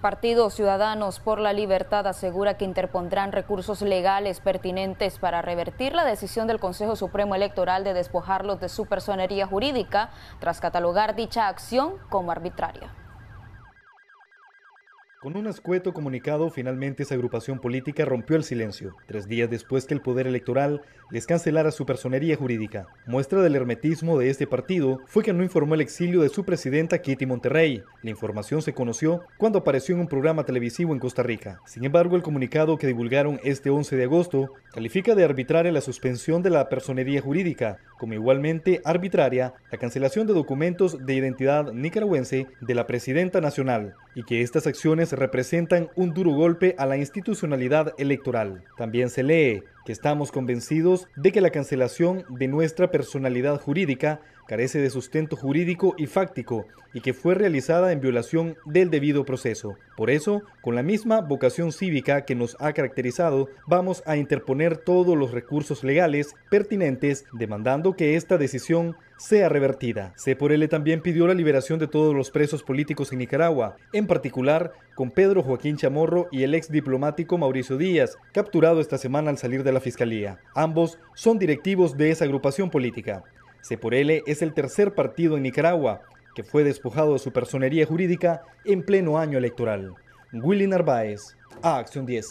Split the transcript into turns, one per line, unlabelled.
Partido Ciudadanos por la Libertad asegura que interpondrán recursos legales pertinentes para revertir la decisión del Consejo Supremo Electoral de despojarlos de su personería jurídica tras catalogar dicha acción como arbitraria.
Con un escueto comunicado, finalmente esa agrupación política rompió el silencio, tres días después que el Poder Electoral les cancelara su personería jurídica. Muestra del hermetismo de este partido fue que no informó el exilio de su presidenta Kitty Monterrey. La información se conoció cuando apareció en un programa televisivo en Costa Rica. Sin embargo, el comunicado que divulgaron este 11 de agosto califica de arbitraria la suspensión de la personería jurídica, como igualmente arbitraria la cancelación de documentos de identidad nicaragüense de la presidenta nacional y que estas acciones representan un duro golpe a la institucionalidad electoral. También se lee que estamos convencidos de que la cancelación de nuestra personalidad jurídica carece de sustento jurídico y fáctico y que fue realizada en violación del debido proceso. Por eso, con la misma vocación cívica que nos ha caracterizado, vamos a interponer todos los recursos legales pertinentes demandando que esta decisión sea revertida. se también pidió la liberación de todos los presos políticos en Nicaragua, en particular con Pedro Joaquín Chamorro y el ex diplomático Mauricio Díaz, capturado esta semana al salir de la fiscalía. Ambos son directivos de esa agrupación política. L es el tercer partido en Nicaragua que fue despojado de su personería jurídica en pleno año electoral. Willy Narváez, a Acción 10.